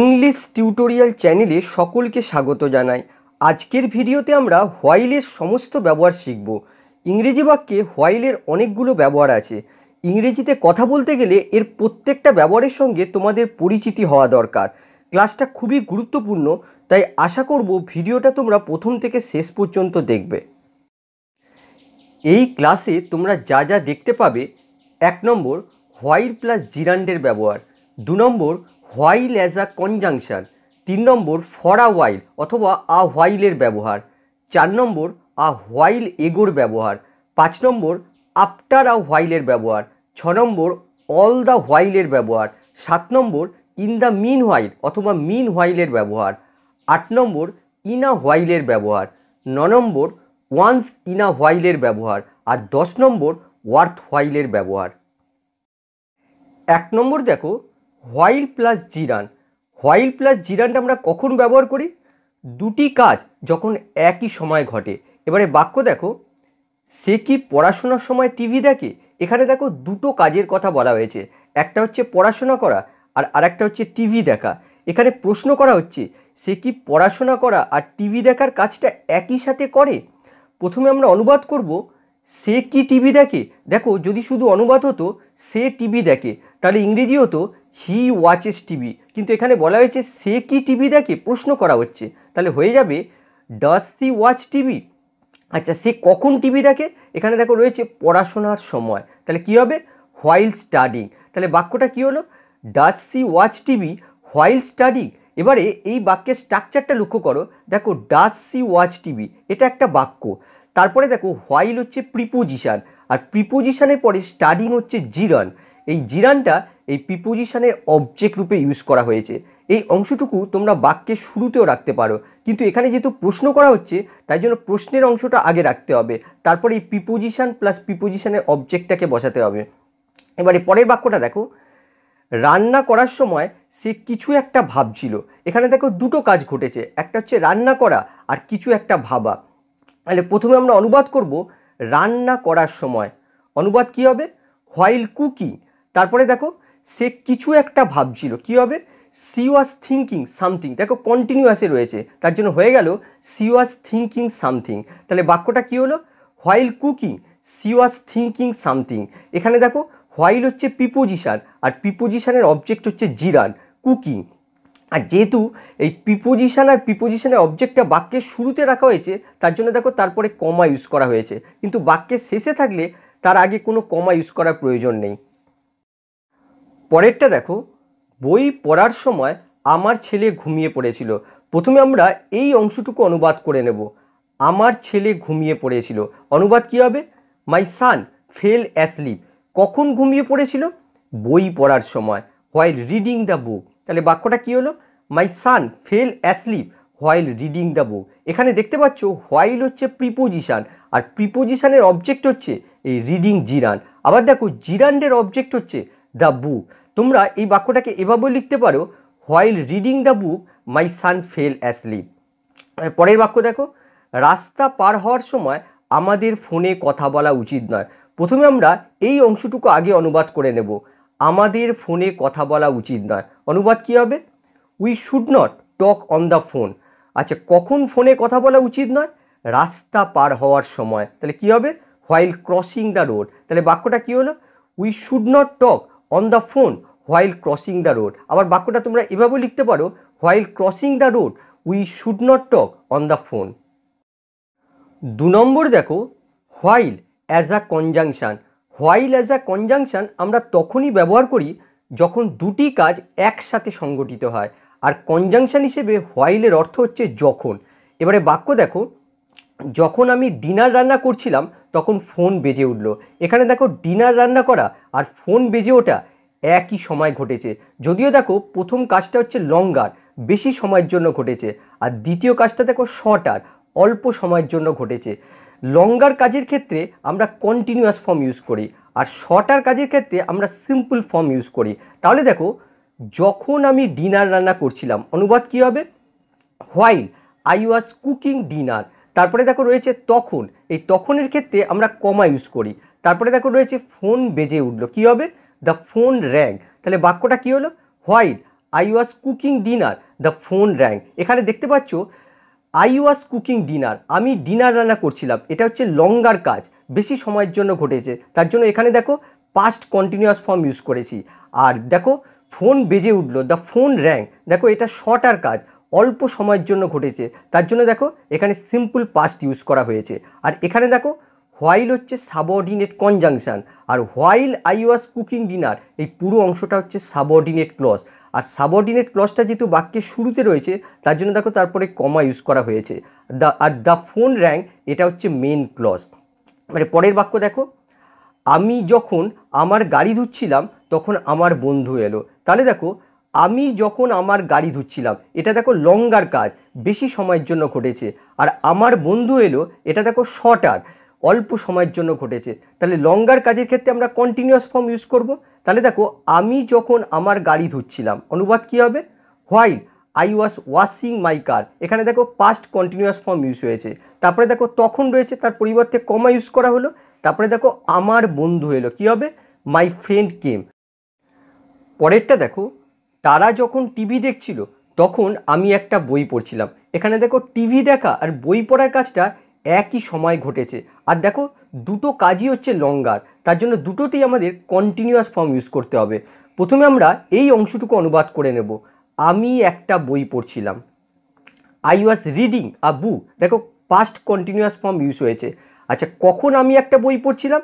English tutorial চ্যানেলে সকলকে স্বাগত জানাই আজকের ভিডিওতে আমরা হোয়াইলের সমস্ত ব্যবহার শিখব ইংরেজি বাক্যে হোয়াইলের অনেকগুলো ব্যবহার আছে ইংরেজিতে কথা বলতে গেলে এর প্রত্যেকটা ব্যবহারের সঙ্গে তোমাদের পরিচিতি হওয়া দরকার ক্লাসটা খুবই গুরুত্বপূর্ণ তাই আশা করব ভিডিওটা তোমরা প্রথম থেকে শেষ পর্যন্ত দেখবে এই ক্লাসে তোমরা যা যা দেখতে পাবে এক নম্বর হোয়াইল প্লাস জিরান্ডের ব্যবহার দু নম্বর হোয়াইল অ্যাজ আ কনজাংশন তিন নম্বর ফর আ হোয়াইল অথবা আ হোয়াইলের ব্যবহার চার নম্বর আ হোয়াইল এগোর ব্যবহার পাঁচ নম্বর আফটার আ হোয়াইলের ব্যবহার ছ নম্বর অল দ্য হোয়াইলের ব্যবহার সাত নম্বর ইন দ্য মিন হোয়াইল অথবা মিন হোয়াইলের ব্যবহার আট নম্বর ইন আ হোয়াইলের ব্যবহার ন নম্বর ওয়ান্স ইন আ হোয়াইলের ব্যবহার আর দশ নম্বর ওয়ার্থ হোয়াইলের ব্যবহার এক নম্বর দেখো while plus gerund while plus জিরানটা আমরা কখন ব্যবহার করি দুটি কাজ যখন একই সময় ঘটে এবারে বাক্য দেখো সে কি পড়াশোনার সময় টিভি দেখে এখানে দেখো দুটো কাজের কথা বলা হয়েছে একটা হচ্ছে পড়াশোনা করা আর আরেকটা হচ্ছে টিভি দেখা এখানে প্রশ্ন করা হচ্ছে সে কি পড়াশোনা করা আর টিভি দেখার কাজটা একই সাথে করে প্রথমে আমরা অনুবাদ করব সে কি টিভি দেখে দেখো যদি শুধু অনুবাদ হতো সে টিভি দেখে তাহলে ইংরেজি হতো হি ওয়াচেস টিভি কিন্তু এখানে বলা হয়েছে সে কি টিভি দেখে প্রশ্ন করা হচ্ছে তাহলে হয়ে যাবে ডাস সি ওয়াচ টিভি আচ্ছা সে কখন টিভি দেখে এখানে দেখো রয়েছে পড়াশোনার সময় তাহলে কি হবে হোয়াইল স্টাডিং তাহলে বাক্যটা কি হলো does she watch TV while studying এবারে এই বাক্যের স্ট্রাকচারটা লক্ষ্য করো দেখো ডাস সি ওয়াচ টিভি এটা একটা বাক্য তারপরে দেখো হোয়াইল হচ্ছে প্রিপোজিশান আর প্রিপোজিশানের পরে স্টাডিং হচ্ছে জিরান এই জিরানটা এই প্রিপোজিশানের অবজেক্ট রূপে ইউজ করা হয়েছে এই অংশটুকু তোমরা বাক্যের শুরুতেও রাখতে পারো কিন্তু এখানে যেহেতু প্রশ্ন করা হচ্ছে তাই জন্য প্রশ্নের অংশটা আগে রাখতে হবে তারপরে এই প্রিপোজিশান প্লাস প্রিপোজিশানের অবজেক্টটাকে বসাতে হবে এবারে পরের বাক্যটা দেখো রান্না করার সময় সে কিছু একটা ভাবছিল এখানে দেখো দুটো কাজ ঘটেছে একটা হচ্ছে রান্না করা আর কিছু একটা ভাবা তাহলে প্রথমে আমরা অনুবাদ করব রান্না করার সময় অনুবাদ কি হবে হোয়াইল কুকিং তারপরে দেখো সে কিছু একটা ভাবছিল কি হবে সি ওয়াজ থিঙ্কিং সামথিং দেখো কন্টিনিউয়াসে রয়েছে তার জন্য হয়ে গেল সি ওয়াজ থিঙ্কিং সামথিং তাহলে বাক্যটা কি হলো while cooking she was thinking something এখানে দেখো হোয়াইল হচ্ছে পিপোজিশান আর পিপোজিশানের অবজেক্ট হচ্ছে জিরান কুকিং আর যেহেতু এই প্রিপোজিশান আর প্রিপোজিশানের অবজেক্টটা বাক্যের শুরুতে রাখা হয়েছে তার জন্য দেখো তারপরে কমা ইউজ করা হয়েছে কিন্তু বাক্যের শেষে থাকলে তার আগে কোনো কমা ইউজ করার প্রয়োজন নেই পরেরটা দেখো বই পড়ার সময় আমার ছেলে ঘুমিয়ে পড়েছিল প্রথমে আমরা এই অংশটুকু অনুবাদ করে নেব আমার ছেলে ঘুমিয়ে পড়েছিল অনুবাদ কী হবে মাই সান ফেল অ্যাসলিপ কখন ঘুমিয়ে পড়েছিল বই পড়ার সময় হোয়াইল রিডিং দ্য বুক তাহলে বাক্যটা কী হলো my son fell asleep while reading the book এখানে দেখতে পাচ্ছ হোয়াইল হচ্ছে প্রিপোজিশান আর প্রিপোজিশানের অবজেক্ট হচ্ছে এই রিডিং জিরান আবার দেখো জিরান্ডের অবজেক্ট হচ্ছে দ্য বুক তোমরা এই বাক্যটাকে এভাবেও লিখতে পারো while reading the book my son fell asleep পরের বাক্য দেখো রাস্তা পার হওয়ার সময় আমাদের ফোনে কথা বলা উচিত নয় প্রথমে আমরা এই অংশটুকু আগে অনুবাদ করে নেব আমাদের ফোনে কথা বলা উচিত নয় অনুবাদ কী হবে we should not talk on the phone আচ্ছা কখন ফোনে কথা বলা উচিত নয় রাস্তা পার হওয়ার সময় তাহলে কী হবে হোয়াইল ক্রসিং দ্য রোড তাহলে বাক্যটা কী হলো we should not talk on the phone while crossing the road আবার বাক্যটা তোমরা এভাবেও লিখতে পারো while crossing the road we should not talk on the phone দু নম্বর দেখো while as a conjunction while as a conjunction আমরা তখনই ব্যবহার করি যখন দুটি কাজ একসাথে সংগঠিত হয় আর কনজাংশন হিসেবে হোয়াইলের অর্থ হচ্ছে যখন এবারে বাক্য দেখো যখন আমি ডিনার রান্না করছিলাম তখন ফোন বেজে উঠল এখানে দেখো ডিনার রান্না করা আর ফোন বেজে ওঠা একই সময় ঘটেছে যদিও দেখো প্রথম কাজটা হচ্ছে লঙ্গার বেশি সময়ের জন্য ঘটেছে আর দ্বিতীয় কাজটা দেখো শর্ট আর অল্প সময়ের জন্য ঘটেছে লঙ্গার কাজের ক্ষেত্রে আমরা কন্টিনিউয়াস ফর্ম ইউজ করি আর শর্টার কাজের ক্ষেত্রে আমরা সিম্পল ফর্ম ইউজ করি তাহলে দেখো যখন আমি ডিনার রান্না করছিলাম অনুবাদ কি হবে while I was cooking dinner তারপরে দেখো রয়েছে তখন এই তখনের ক্ষেত্রে আমরা কমা ইউজ করি তারপরে দেখো রয়েছে ফোন বেজে উঠলো কি হবে দ্য ফোন র্যাঙ্ক তাহলে বাক্যটা কি হলো while I was cooking dinner the phone rang এখানে দেখতে পাচ্ছ আই ওয়াজ কুকিং ডিনার আমি ডিনার রান্না করছিলাম এটা হচ্ছে লঙ্গার কাজ বেশি সময়ের জন্য ঘটেছে তার জন্য এখানে দেখো পাস্ট কন্টিনিউয়াস ফর্ম ইউজ করেছি আর দেখো ফোন বেজে উঠলো দ্য ফোন র্যাঙ্ক দেখো এটা শর্টার কাজ অল্প সময়ের জন্য ঘটেছে তার জন্য দেখো এখানে সিম্পল পাস্ট ইউজ করা হয়েছে আর এখানে দেখো হোয়াইল হচ্ছে সাবঅর্ডিনেট কনজাংশান আর while I was cooking dinner এই পুরো অংশটা হচ্ছে সাবঅর্ডিনেট ক্লস আর সাবঅর্ডিনেট ক্লসটা যেহেতু বাক্যের শুরুতে রয়েছে তার জন্য দেখো তারপরে কমা ইউজ করা হয়েছে দ্য আর দ্য ফোন র্যাঙ্ক এটা হচ্ছে মেন ক্লস মানে পরের বাক্য দেখো আমি যখন আমার গাড়ি ধুচ্ছিলাম তখন আমার বন্ধু এলো তাহলে দেখো আমি যখন আমার গাড়ি ধুচ্ছিলাম এটা দেখো লঙ্গার কাজ বেশি সময়ের জন্য ঘটেছে আর আমার বন্ধু এলো এটা দেখো শর্টার অল্প সময়ের জন্য ঘটেছে তাহলে লঙ্গার কাজের ক্ষেত্রে আমরা কন্টিনিউয়াস ফর্ম ইউজ করব তাহলে দেখো আমি যখন আমার গাড়ি ধুচ্ছিলাম অনুবাদ কী হবে while I was washing my car এখানে দেখো পাস্ট কন্টিনিউয়াস ফর্ম ইউজ হয়েছে তারপরে দেখো তখন রয়েছে তার পরিবর্তে কমা ইউজ করা হলো তারপরে দেখো আমার বন্ধু এলো কী হবে মাই ফ্রেন্ড কেম পরেরটা দেখো তারা যখন টিভি দেখছিল তখন আমি একটা বই পড়ছিলাম এখানে দেখো টিভি দেখা আর বই পড়ার কাজটা একই সময় ঘটেছে আর দেখো দুটো কাজই হচ্ছে লঙ্গার তার জন্য দুটোতেই আমাদের কন্টিনিউয়াস ফর্ম ইউজ করতে হবে প্রথমে আমরা এই অংশটুকু অনুবাদ করে নেব আমি একটা বই পড়ছিলাম আই ওয়াজ রিডিং আ বুক দেখো পাস্ট কন্টিনিউয়াস ফর্ম ইউজ হয়েছে আচ্ছা কখন আমি একটা বই পড়ছিলাম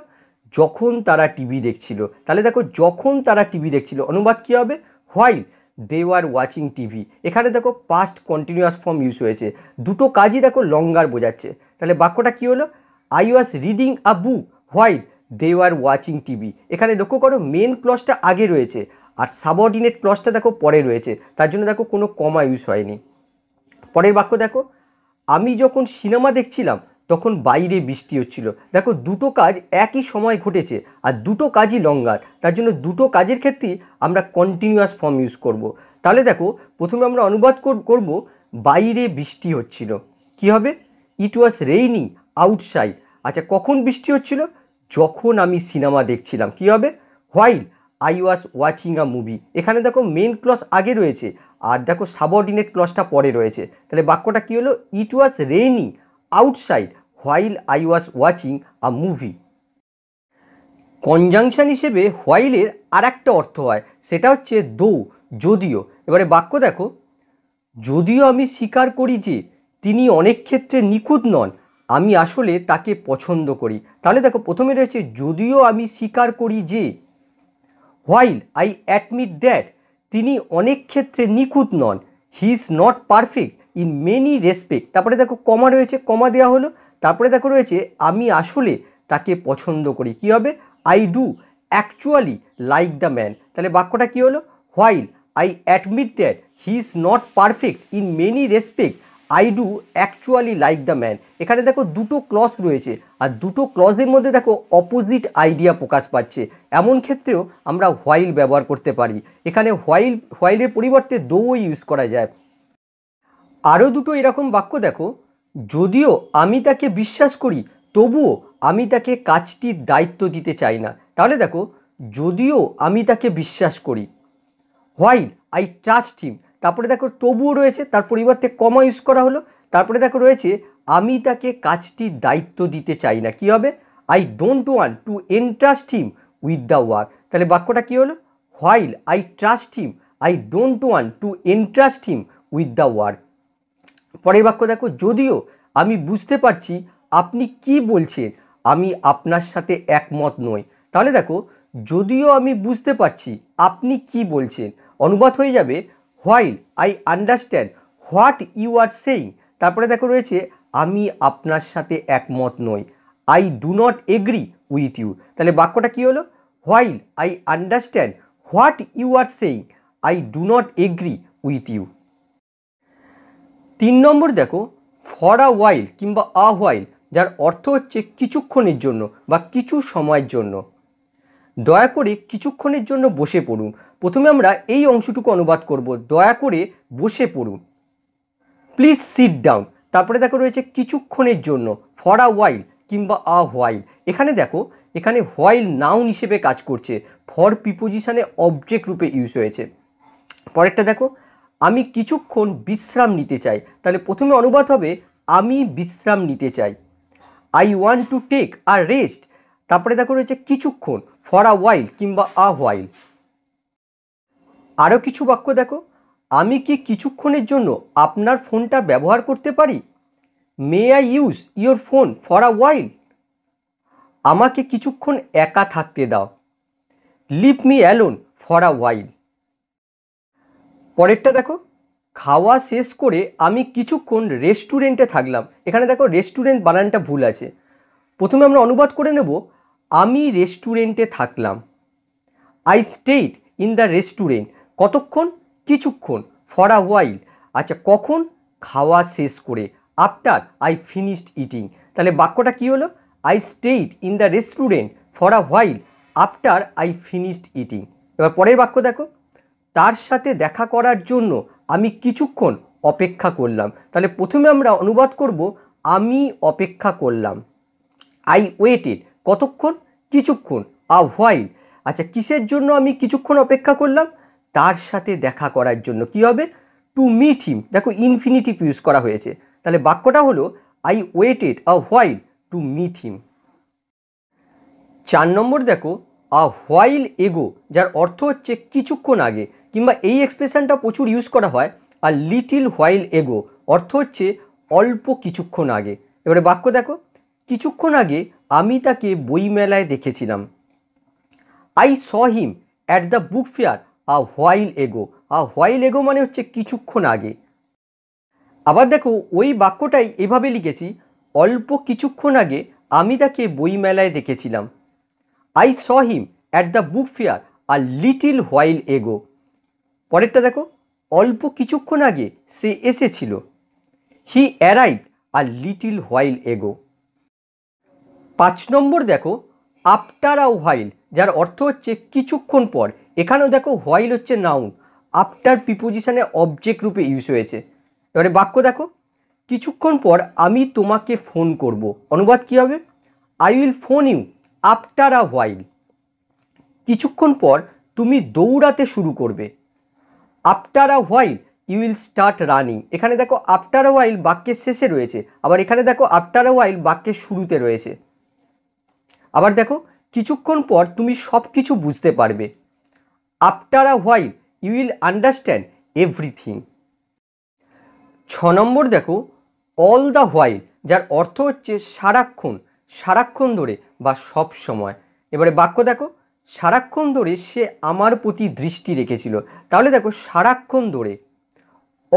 যখন তারা টিভি দেখছিল তাহলে দেখো যখন তারা টিভি দেখছিল অনুবাদ কী হবে while they are watching TV এখানে দেখো পাস্ট কন্টিনিউয়াস ফর্ম ইউজ হয়েছে দুটো কাজই দেখো লঙ্গার বোঝাচ্ছে তাহলে বাক্যটা কী হলো I was reading a book while they are watching TV এখানে লক্ষ্য করো মেন ক্লসটা আগে রয়েছে আর সাবঅর্ডিনেট ক্লসটা দেখো পরে রয়েছে তার জন্য দেখো কোনো কমা ইউজ হয়নি পরের বাক্য দেখো আমি যখন সিনেমা দেখছিলাম তখন বাইরে বৃষ্টি হচ্ছিল দেখো দুটো কাজ একই সময় ঘটেছে আর দুটো কাজই লঙ্গার তার জন্য দুটো কাজের ক্ষেত্রেই আমরা কন্টিনিউয়াস ফর্ম ইউজ করব। তাহলে দেখো প্রথমে আমরা অনুবাদ করব বাইরে বৃষ্টি হচ্ছিল কি হবে ইট ওয়াজ রেইনিং আউটসাইড আচ্ছা কখন বৃষ্টি হচ্ছিল যখন আমি সিনেমা দেখছিলাম কি হবে while I was watching a movie এখানে দেখো মেন ক্লস আগে রয়েছে আর দেখো সাবঅর্ডিনেট ক্লসটা পরে রয়েছে তাহলে বাক্যটা কী হলো it was raining outside while I was watching a movie conjunction হিসেবে হোয়াইলের আর একটা অর্থ হয় সেটা হচ্ছে দো যদিও এবারে বাক্য দেখো যদিও আমি স্বীকার করি যে তিনি অনেক ক্ষেত্রে নিখুঁত নন আমি আসলে তাকে পছন্দ করি তাহলে দেখো প্রথমে রয়েছে যদিও আমি স্বীকার করি যে হোয়াইল আই অ্যাডমিট দ্যাট তিনি অনেক ক্ষেত্রে নিখুঁত নন he is not perfect in many respect তারপরে দেখো কমা রয়েছে কমা দেওয়া হলো তারপরে দেখো রয়েছে আমি আসলে তাকে পছন্দ করি কি হবে I do actually like the man তাহলে বাক্যটা কি হলো while I admit that he is not perfect in many respect I do actually like the man এখানে দেখো দুটো ক্লস রয়েছে আর দুটো ক্লসের মধ্যে দেখো অপোজিট আইডিয়া প্রকাশ পাচ্ছে এমন ক্ষেত্রেও আমরা হোয়াইল ব্যবহার করতে পারি এখানে হোয়াইল হোয়াইলের পরিবর্তে দো ইউজ করা যায় আরও দুটো এরকম বাক্য দেখো যদিও আমি তাকে বিশ্বাস করি তবুও আমি তাকে কাজটির দায়িত্ব দিতে চাই না তাহলে দেখো যদিও আমি তাকে বিশ্বাস করি হোয়াইল আই ট্রাস্ট হিম তারপরে দেখো তবুও রয়েছে তার পরিবর্তে কমা ইউজ করা হলো তারপরে দেখো রয়েছে আমি তাকে কাজটি দায়িত্ব দিতে চাই না কি হবে I don't want to entrust him with the work তাহলে বাক্যটা কী হলো while I trust him I don't want to entrust him with the work পরের বাক্য দেখো যদিও আমি বুঝতে পারছি আপনি কি বলছেন আমি আপনার সাথে একমত নই তাহলে দেখো যদিও আমি বুঝতে পারছি আপনি কি বলছেন অনুবাদ হয়ে যাবে while I understand what you are saying তারপরে দেখো রয়েছে আমি আপনার সাথে একমত নই I do not agree with you তাহলে বাক্যটা কী হলো while I understand what you are saying I do not agree with you তিন নম্বর দেখো ফর আ ওয়াইল কিংবা আ হোয়াইল যার অর্থ হচ্ছে কিছুক্ষণের জন্য বা কিছু সময়ের জন্য দয়া করে কিছুক্ষণের জন্য বসে পড়ুন প্রথমে আমরা এই অংশটুকু অনুবাদ করব দয়া করে বসে পড়ুন প্লিজ সিট ডাউন তারপরে দেখো রয়েছে কিছুক্ষণের জন্য ফর আ ওয়াইল কিংবা আ হোয়াইল এখানে দেখো এখানে হোয়াইল নাউন হিসেবে কাজ করছে ফর পিপোজিশানে অবজেক্ট রূপে ইউজ হয়েছে পরেরটা দেখো আমি কিছুক্ষণ বিশ্রাম নিতে চাই তাহলে প্রথমে অনুবাদ হবে আমি বিশ্রাম নিতে চাই I want to take a rest তারপরে দেখো রয়েছে কিছুক্ষণ ফর আ ওয়াইল কিংবা আ হোয়াইল আরও কিছু বাক্য দেখো আমি কি কিছুক্ষণের জন্য আপনার ফোনটা ব্যবহার করতে পারি may I use your phone for a while আমাকে কিছুক্ষণ একা থাকতে দাও leave me alone for a while পরেরটা দেখো খাওয়া শেষ করে আমি কিছুক্ষণ রেস্টুরেন্টে থাকলাম এখানে দেখো রেস্টুরেন্ট বানানটা ভুল আছে প্রথমে আমরা অনুবাদ করে নেব আমি রেস্টুরেন্টে থাকলাম I stayed in the restaurant কতক্ষণ কিছুক্ষণ ফর আ ওয়াইল আচ্ছা কখন খাওয়া শেষ করে আফটার আই ফিনিশড ইটিং তাহলে বাক্যটা কী হলো I stayed in the restaurant for a while after I finished eating এবার পরের বাক্য দেখো তার সাথে দেখা করার জন্য আমি কিছুক্ষণ অপেক্ষা করলাম তাহলে প্রথমে আমরা অনুবাদ করব আমি অপেক্ষা করলাম আই ওয়েটেড কতক্ষণ কিছুক্ষণ আ হোয়াইল আচ্ছা কিসের জন্য আমি কিছুক্ষণ অপেক্ষা করলাম তার সাথে দেখা করার জন্য কি হবে টু মিট হিম দেখো ইনফিনিটিভ ইউজ করা হয়েছে তাহলে বাক্যটা হলো I waited a while to meet him চার নম্বর দেখো আ হোয়াইল এগো যার অর্থ হচ্ছে কিছুক্ষণ আগে কিংবা এই এক্সপ্রেশনটা প্রচুর ইউজ করা হয় আর লিটিল হোয়াইল এগো অর্থ হচ্ছে অল্প কিছুক্ষণ আগে এবারে বাক্য দেখো কিছুক্ষণ আগে আমি তাকে বইমেলায় দেখেছিলাম I saw him at the book fair a while ago a while এগো মানে হচ্ছে কিছুক্ষণ আগে আবার দেখো ওই বাক্যটাই এভাবে লিখেছি অল্প কিছুক্ষণ আগে আমি তাকে বইমেলায় দেখেছিলাম I saw him at the book fair a little while ago পরেরটা দেখো অল্প কিছুক্ষণ আগে সে এসেছিল he arrive a little while ago পাঁচ নম্বর দেখো আফটার আ হোয়াইল যার অর্থ হচ্ছে কিছুক্ষণ পর এখানেও দেখো হোয়াইল হচ্ছে নাউন আফটার প্রিপোজিশানে অবজেক্ট রূপে ইউজ হয়েছে এবারে বাক্য দেখো কিছুক্ষণ পর আমি তোমাকে ফোন করব অনুবাদ কী হবে I will phone you after a while কিছুক্ষণ পর তুমি দৌড়াতে শুরু করবে after a while you will start running এখানে দেখো আফটার আ হোয়াইল বাক্যের শেষে রয়েছে আবার এখানে দেখো আফটার আ হোয়াইল বাক্যের শুরুতে রয়েছে আবার দেখো কিছুক্ষণ পর তুমি সব কিছু বুঝতে পারবে after a while you will understand everything ছ নম্বর দেখো অল দ্য হোয়াইল যার অর্থ হচ্ছে সারাক্ষণ সারাক্ষণ ধরে বা সব সময় এবারে বাক্য দেখো সারাক্ষণ ধরে সে আমার প্রতি দৃষ্টি রেখেছিল তাহলে দেখো সারাক্ষণ ধরে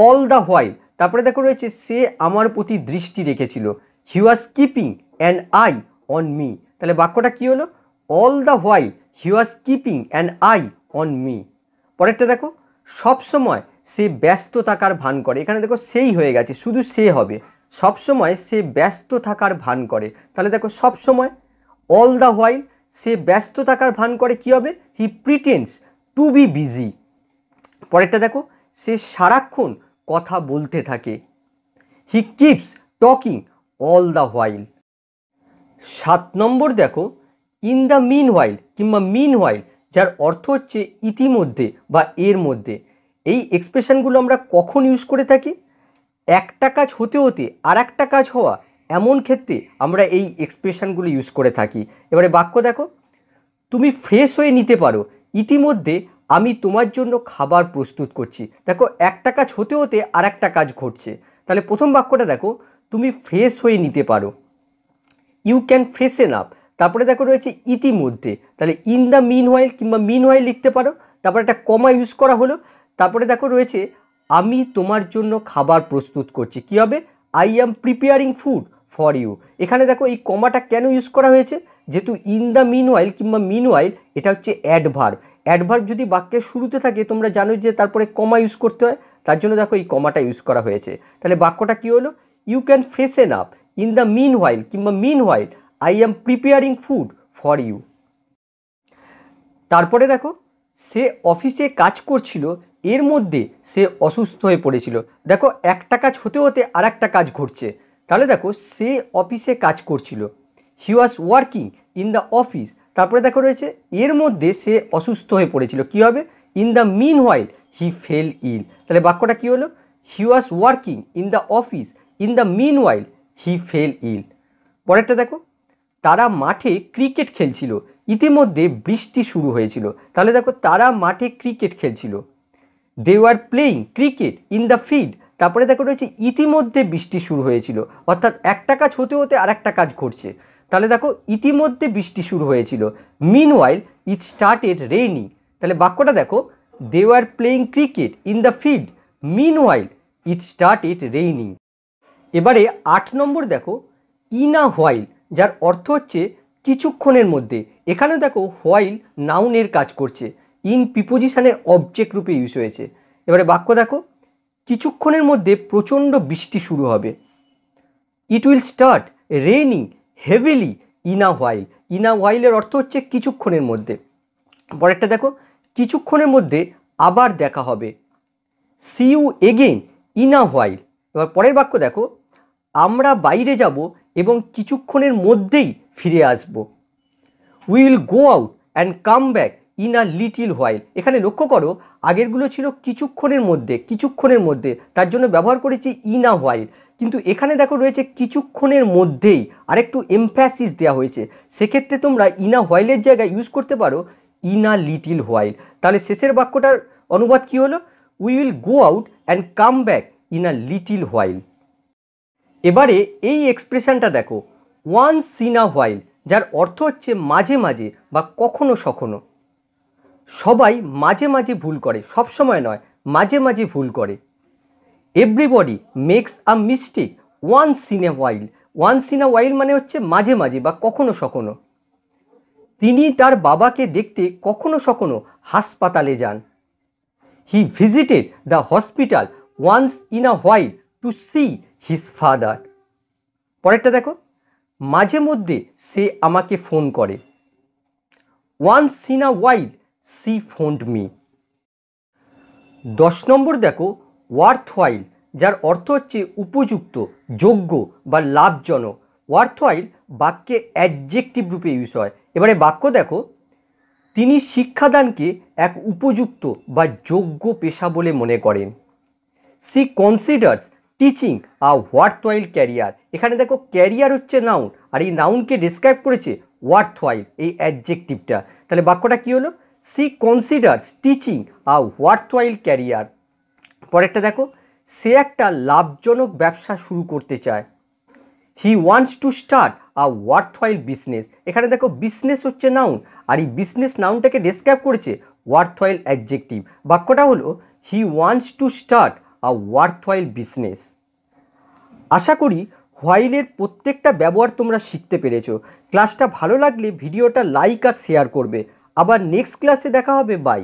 অল দ্য হোয়াইল তারপরে দেখো রয়েছে সে আমার প্রতি দৃষ্টি রেখেছিল he was keeping an eye on me তাহলে বাক্যটা কি হলো all the while he was keeping an eye on me পরেরটা দেখো সব সময় সে ব্যস্ত থাকার ভান করে এখানে দেখো সেই হয়ে গেছে শুধু সে হবে সব সময় সে ব্যস্ত থাকার ভান করে তাহলে দেখো সব সময় অল দ্য হোয়াইল সে ব্যস্ত থাকার ভান করে কি হবে he pretends to be busy পরেরটা দেখো সে সারাক্ষণ কথা বলতে থাকে he keeps talking all the while সাত নম্বর দেখো ইন দ্য মিন হোয়াইল কিংবা মিন হোয়াইল যার অর্থ হচ্ছে ইতিমধ্যে বা এর মধ্যে এই এক্সপ্রেশনগুলো আমরা কখন ইউজ করে থাকি একটা কাজ হতে হতে আর একটা কাজ হওয়া এমন ক্ষেত্রে আমরা এই এক্সপ্রেশনগুলো ইউজ করে থাকি এবারে বাক্য দেখো তুমি ফ্রেশ হয়ে নিতে পারো ইতিমধ্যে আমি তোমার জন্য খাবার প্রস্তুত করছি দেখো একটা কাজ হতে হতে আর একটা কাজ ঘটছে তাহলে প্রথম বাক্যটা দেখো তুমি ফ্রেশ হয়ে নিতে পারো ইউ ক্যান ফ্রেশেন আপ তারপরে দেখো রয়েছে ইতিমধ্যে তাহলে ইন দ্য মিন হোয়াইল কিংবা মিন হোয়াইল লিখতে পারো তারপরে একটা কমা ইউজ করা হলো তারপরে দেখো রয়েছে আমি তোমার জন্য খাবার প্রস্তুত করছি কী হবে I am preparing food for you এখানে দেখো এই কমাটা কেন ইউজ করা হয়েছে যেহেতু ইন দ্য মিন ওয়াইল কিংবা মিন ওয়াইল এটা হচ্ছে অ্যাডভার্ব অ্যাডভার্ব যদি বাক্যের শুরুতে থাকে তোমরা জানো যে তারপরে কমা ইউজ করতে হয় তার জন্য দেখো এই কমাটা ইউজ করা হয়েছে তাহলে বাক্যটা কী হলো you can freshen up in the meanwhile কিংবা meanwhile I am preparing food for you তারপরে দেখো সে অফিসে কাজ করছিল এর মধ্যে সে অসুস্থ হয়ে পড়েছিল দেখো একটা কাজ হতে হতে আর একটা কাজ ঘটছে তাহলে দেখো সে অফিসে কাজ করছিল he was working in the office তারপরে দেখো রয়েছে এর মধ্যে সে অসুস্থ হয়ে পড়েছিল কি হবে in the meanwhile he fell ill তাহলে বাক্যটা কি হলো he was working in the office in the meanwhile he fell ill পরেরটা দেখো তারা মাঠে ক্রিকেট খেলছিল ইতিমধ্যে বৃষ্টি শুরু হয়েছিল তাহলে দেখো তারা মাঠে ক্রিকেট খেলছিল they are playing cricket in the field তারপরে দেখো রয়েছে ইতিমধ্যে বৃষ্টি শুরু হয়েছিল অর্থাৎ একটা কাজ হতে হতে আর একটা কাজ ঘটছে তাহলে দেখো ইতিমধ্যে বৃষ্টি শুরু হয়েছিল মিন ওয়াইল ইট স্টার্টেড রেইনি তাহলে বাক্যটা দেখো they are playing cricket in the field meanwhile it started raining এবারে আট নম্বর দেখো ইনা হোয়াইল যার অর্থ হচ্ছে কিছুক্ষণের মধ্যে এখানে দেখো হোয়াইল নাউনের কাজ করছে ইন পিপোজিশানের অবজেক্ট রূপে ইউজ হয়েছে এবারে বাক্য দেখো কিছুক্ষণের মধ্যে প্রচণ্ড বৃষ্টি শুরু হবে it will start raining heavily in a while in a হোয়াইলের অর্থ হচ্ছে কিছুক্ষণের মধ্যে পরেরটা দেখো কিছুক্ষণের মধ্যে আবার দেখা হবে see you again in a while এবার পরের বাক্য দেখো আমরা বাইরে যাব এবং কিছুক্ষণের মধ্যেই ফিরে আসব will go out and come back in a little while এখানে লক্ষ্য করো আগেরগুলো ছিল কিছুক্ষণের মধ্যে কিছুক্ষণের মধ্যে তার জন্য ব্যবহার করেছি ইন আ হোয়াইল কিন্তু এখানে দেখো রয়েছে কিছুক্ষণের মধ্যেই আরেকটু এমফ্যাসিস দেওয়া হয়েছে সেক্ষেত্রে তোমরা ইনা হোয়াইলের জায়গায় ইউজ করতে পারো ইনা লিটিল হোয়াইল তাহলে শেষের বাক্যটার অনুবাদ কি হলো we will go out and come back in a little while এবারে এই এক্সপ্রেশনটা দেখো ওয়ান সিনা হোয়াইল যার অর্থ হচ্ছে মাঝে মাঝে বা কখনো সখনো সবাই মাঝে মাঝে ভুল করে সব সময় নয় মাঝে মাঝে ভুল করে everybody makes a mistake once in a while one সিনা ওয়াইল মানে হচ্ছে মাঝে মাঝে বা কখনো সখনো তিনি তার বাবাকে দেখতে কখনো সখনো হাসপাতালে যান he visited the hospital once in a while to see his father পরেরটা দেখো মাঝে মধ্যে সে আমাকে ফোন করে once in a while she phoned me দশ নম্বর দেখো ওয়ার্থ ওয়াইল যার অর্থ হচ্ছে উপযুক্ত যোগ্য বা লাভজনক ওয়ার্থ ওয়াইল বাক্যে অ্যাডজেক্টিভ রূপে ইউজ হয় এবারে বাক্য দেখো তিনি শিক্ষাদানকে এক উপযুক্ত বা যোগ্য পেশা বলে মনে করেন she considers teaching a worthwhile career এখানে দেখো ক্যারিয়ার হচ্ছে নাউন আর এই নাউনকে ডিসক্রাইব করেছে ওয়ার্থ ওয়াইল এই অ্যাডজেক্টিভটা তাহলে বাক্যটা কী হলো she considers teaching a worthwhile career পরেরটা দেখো সে একটা লাভজনক ব্যবসা শুরু করতে চায় he wants to start a worthwhile business এখানে দেখো বিজনেস হচ্ছে নাউন আর এই বিজনেস নাউনটাকে ডিসক্রাইব করেছে ওয়ার্থ ওয়াইল অ্যাডজেক্টিভ বাক্যটা হলো he wants to start a worthwhile business আশা করি হোয়াইলের প্রত্যেকটা ব্যবহার তোমরা শিখতে পেরেছো ক্লাসটা ভালো লাগলে ভিডিওটা লাইক আর শেয়ার করবে আবার নেক্সট ক্লাসে দেখা হবে বাই